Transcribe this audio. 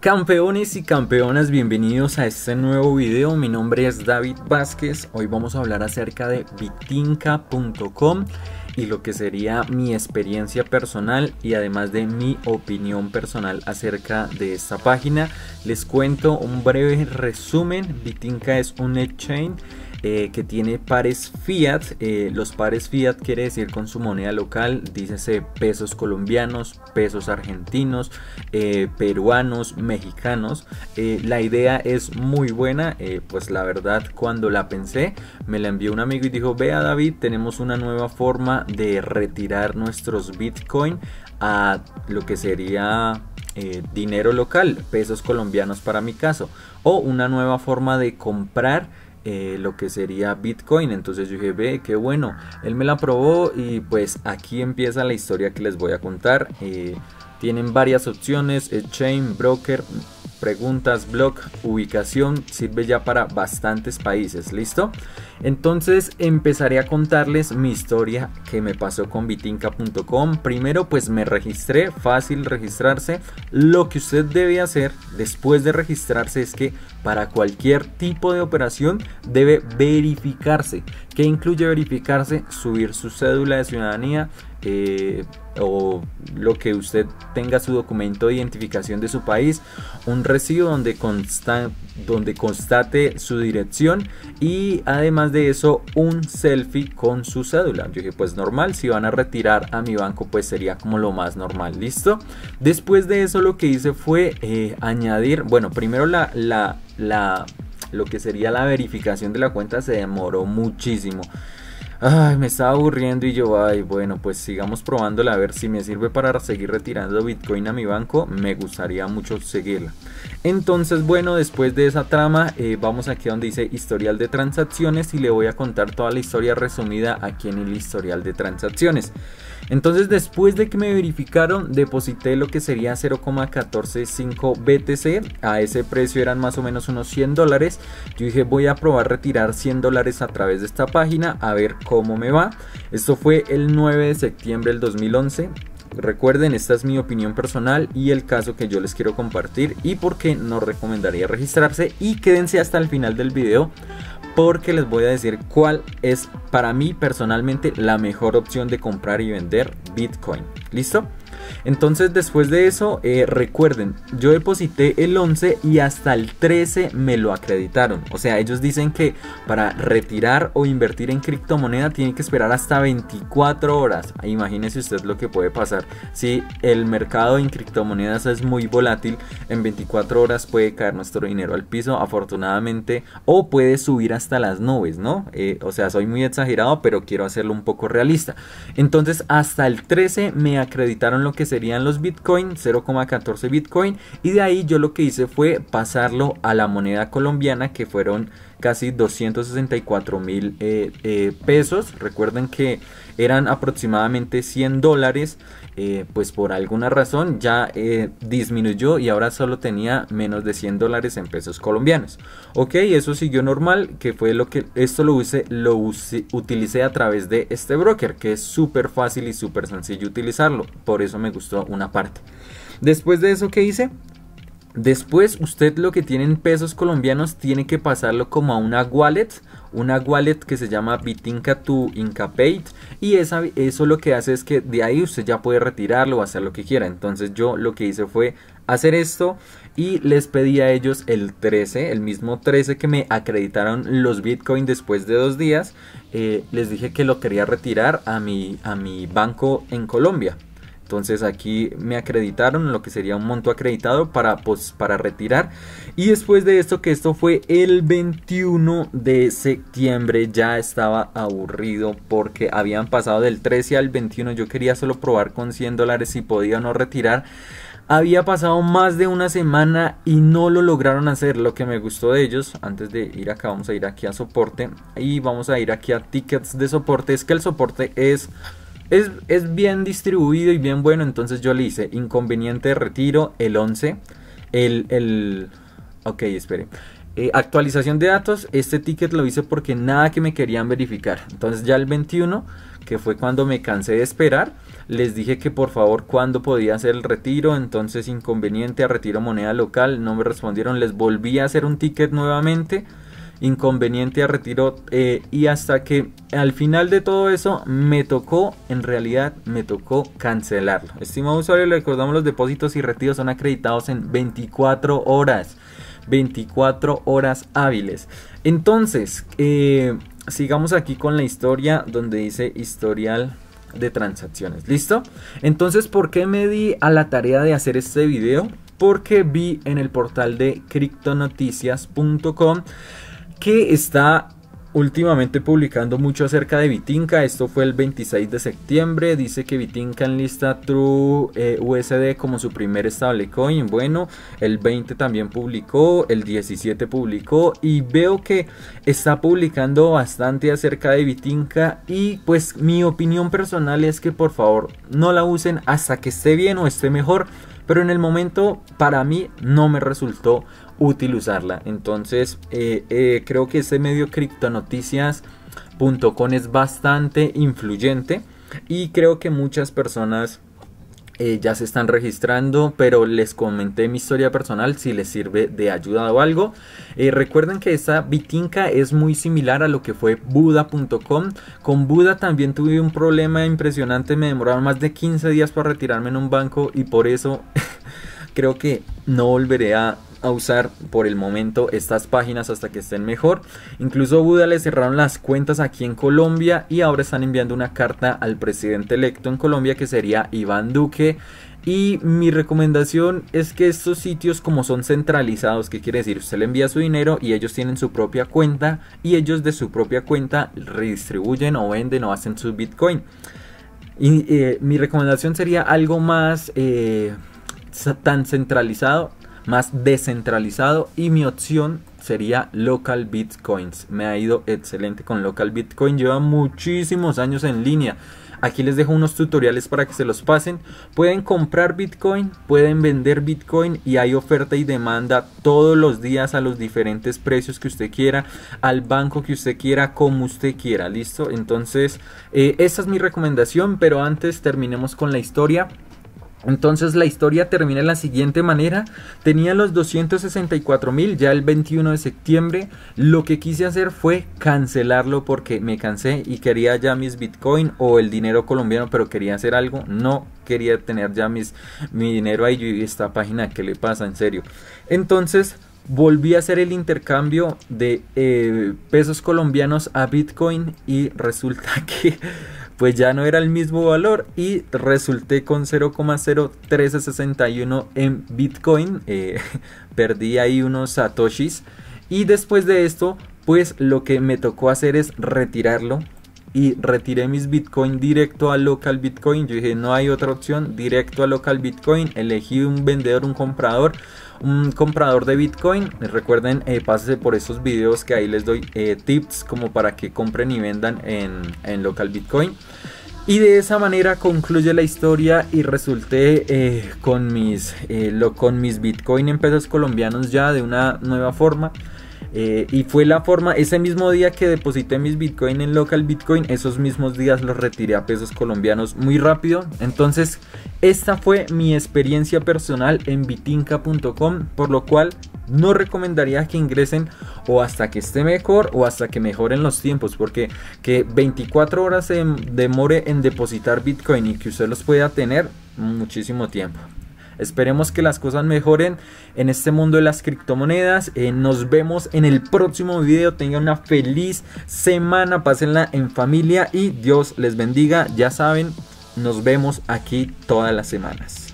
Campeones y campeonas, bienvenidos a este nuevo video. Mi nombre es David Vázquez. Hoy vamos a hablar acerca de bitinca.com y lo que sería mi experiencia personal y además de mi opinión personal acerca de esta página. Les cuento un breve resumen. Bitinca es un exchange eh, que tiene pares fiat. Eh, los pares fiat quiere decir con su moneda local, dícese pesos colombianos, pesos argentinos, eh, peruanos, mexicanos. la idea es muy buena, pues la verdad cuando la pensé me la envió un amigo y dijo, vea David, tenemos una nueva forma de retirar nuestros bitcoin a lo que sería dinero local, pesos colombianos para mi caso, o una nueva forma de comprar eh, lo que sería Bitcoin. Entonces yo dije, ve, qué bueno. Él me la probó y pues aquí empieza la historia que les voy a contar. Eh, tienen varias opciones, eh, Chain, broker, preguntas, blog, ubicación, sirve ya para bastantes países, ¿listo? Entonces empezaré a contarles mi historia que me pasó con bitinca.com. Primero pues me registré, fácil registrarse. Lo que usted debe hacer después de registrarse es que para cualquier tipo de operación debe verificarse. que incluye verificarse? Subir su cédula de ciudadanía eh, o lo que usted tenga su documento de identificación de su país, un recibo donde, consta, donde constate su dirección y además de eso un selfie con su cédula. Yo dije, pues normal, si van a retirar a mi banco, pues sería como lo más normal, ¿listo? Después de eso lo que hice fue eh, añadir, bueno, primero la, la, la, lo que sería la verificación de la cuenta se demoró muchísimo. Ay, me estaba aburriendo y yo, ay, bueno, pues sigamos probándola a ver si me sirve para seguir retirando Bitcoin a mi banco. Me gustaría mucho seguirla. Entonces, bueno, después de esa trama, eh, vamos aquí donde dice historial de transacciones y le voy a contar toda la historia resumida aquí en el historial de transacciones. Entonces después de que me verificaron, deposité lo que sería 0,145 BTC. A ese precio eran más o menos unos 100 dólares. Yo dije voy a probar retirar 100 dólares a través de esta página a ver cómo me va. Esto fue el 9 de septiembre del 2011. Recuerden, esta es mi opinión personal y el caso que yo les quiero compartir y por qué no recomendaría registrarse y quédense hasta el final del video porque les voy a decir cuál es para mí personalmente la mejor opción de comprar y vender Bitcoin. ¿Listo? Entonces después de eso, eh, recuerden, yo deposité el 11 y hasta el 13 me lo acreditaron. O sea, ellos dicen que para retirar o invertir en criptomoneda tienen que esperar hasta 24 horas. Imagínese usted lo que puede pasar. Si el mercado en criptomonedas es muy volátil, en 24 horas puede caer nuestro dinero al piso, afortunadamente, o puede subir hasta las nubes, ¿no? Eh, o sea, soy muy exagerado, pero quiero hacerlo un poco realista. Entonces, hasta el 13 me acreditaron lo que serían los Bitcoin, 0,14 Bitcoin. Y de ahí yo lo que hice fue pasarlo a la moneda colombiana, que fueron casi 264 mil eh, eh, pesos. Recuerden que eran aproximadamente 100 dólares. Eh, pues por alguna razón ya eh, disminuyó y ahora solo tenía menos de 100 dólares en pesos colombianos. Ok, eso siguió normal, que fue lo que esto lo hice lo utilicé a través de este broker, que es súper fácil y súper sencillo utilizarlo. Por eso me gustó una parte. Después de eso, ¿qué hice? Después usted lo que tiene en pesos colombianos tiene que pasarlo como a una wallet, una wallet que se llama Bitinca to Incapate y eso lo que hace es que de ahí usted ya puede retirarlo o hacer lo que quiera. Entonces yo lo que hice fue hacer esto y les pedí a ellos el 13, el mismo 13 que me acreditaron los Bitcoin después de dos días. Eh, les dije que lo quería retirar a mi banco en Colombia. Entonces aquí me acreditaron lo que sería un monto acreditado para, pues, para retirar. Y después de esto, que esto fue el 21 de septiembre, ya estaba aburrido porque habían pasado del 13 al 21. Yo quería solo probar con 100 dólares si podía o no retirar. Había pasado más de una semana y no lo lograron hacer. Lo que me gustó de ellos, antes de ir acá, vamos a ir aquí a soporte y vamos a ir aquí a tickets de soporte. Es que el soporte es es, bien distribuido y bien bueno, entonces yo le hice inconveniente de retiro, el 11, el... el ok, espere. Eh, actualización de datos, este ticket lo hice porque nada que me querían verificar. Entonces ya el 21, que fue cuando me cansé de esperar, les dije que por favor cuándo podía hacer el retiro, entonces inconveniente a retiro moneda local, no me respondieron, les volví a hacer un ticket nuevamente inconveniente a retiro eh, y hasta que al final de todo eso me tocó, en realidad me tocó cancelarlo. Estimado usuario, le recordamos los depósitos y retiros son acreditados en 24 horas. 24 horas hábiles. Entonces, eh, sigamos aquí con la historia donde dice historial de transacciones. ¿Listo? Entonces, ¿por qué me di a la tarea de hacer este video? Porque vi en el portal de criptonoticias.com que está últimamente publicando mucho acerca de BitInka Esto fue el 26 de septiembre. Dice que BitInka enlista True eh, USD como su primer stablecoin. Bueno, el 20 también publicó, el 17 publicó y veo que está publicando bastante acerca de BitInka Y pues mi opinión personal es que por favor no la usen hasta que esté bien o esté mejor. Pero en el momento para mí no me resultó útil usarla. Entonces eh, eh, creo que ese medio criptonoticias.com es bastante influyente y creo que muchas personas eh, ya se están registrando, pero les comenté mi historia personal si les sirve de ayuda o algo. recuerden que esta Bitinka es muy similar a lo que fue Buda.com. Con Buda también tuve un problema impresionante, me demoraron más de 15 días para retirarme en un banco y por eso creo que no volveré a a usar por el momento estas páginas hasta que estén mejor. Incluso Buda le cerraron las cuentas aquí en Colombia y ahora están enviando una carta al presidente electo en Colombia que sería Iván Duque. Y mi recomendación es que estos sitios como son centralizados, que quiere decir, usted le envía su dinero y ellos tienen su propia cuenta y ellos de su propia cuenta redistribuyen o venden o hacen su Bitcoin. Y eh, mi recomendación sería algo más eh, tan centralizado más descentralizado y mi opción sería local bitcoins. Me ha ido excelente con local bitcoin, lleva muchísimos años en línea. Aquí les dejo unos tutoriales para que se los pasen. Pueden comprar Bitcoin, pueden vender Bitcoin y hay oferta y demanda todos los días a los diferentes precios que usted quiera, al banco que usted quiera, como usted quiera. ¿Listo? Entonces, eh, esa es mi recomendación, pero antes terminemos con la historia. Entonces la historia termina de la siguiente manera. Tenía los 264 mil ya el 21 de septiembre. Lo que quise hacer fue cancelarlo porque me cansé y quería ya mis bitcoin o el dinero colombiano, pero quería hacer algo. No quería tener ya mi dinero ahí y esta página, ¿qué le pasa en serio? Entonces volví a hacer el intercambio de eh, pesos colombianos a bitcoin y resulta que pues ya no era el mismo valor y resulté con 0,01361 en Bitcoin. Eh, perdí ahí unos satoshis. Y después de esto, pues lo que me tocó hacer es retirarlo y retiré mis Bitcoin directo a local Bitcoin. Yo dije, no hay otra opción, directo a local Bitcoin. Elegí un vendedor, un comprador, un comprador de Bitcoin. Recuerden, eh, por esos videos que ahí les doy eh, tips como para que compren y vendan en, local Bitcoin. Y de esa manera concluye la historia y resulté eh, con, mis, eh, lo, con mis Bitcoin en pesos colombianos ya de una nueva forma. Eh, y fue la forma, ese mismo día que deposité mis Bitcoin en local Bitcoin, esos mismos días los retiré a pesos colombianos muy rápido. Entonces, esta fue mi experiencia personal en bitinca.com, por lo cual no recomendaría que ingresen o hasta que esté mejor o hasta que mejoren los tiempos, porque que 24 horas se demore en depositar Bitcoin y que usted los pueda tener muchísimo tiempo. Esperemos que las cosas mejoren en este mundo de las criptomonedas. Eh, nos vemos en el próximo video. Tengan una feliz semana. Pásenla en familia y Dios les bendiga. Ya saben, nos vemos aquí todas las semanas.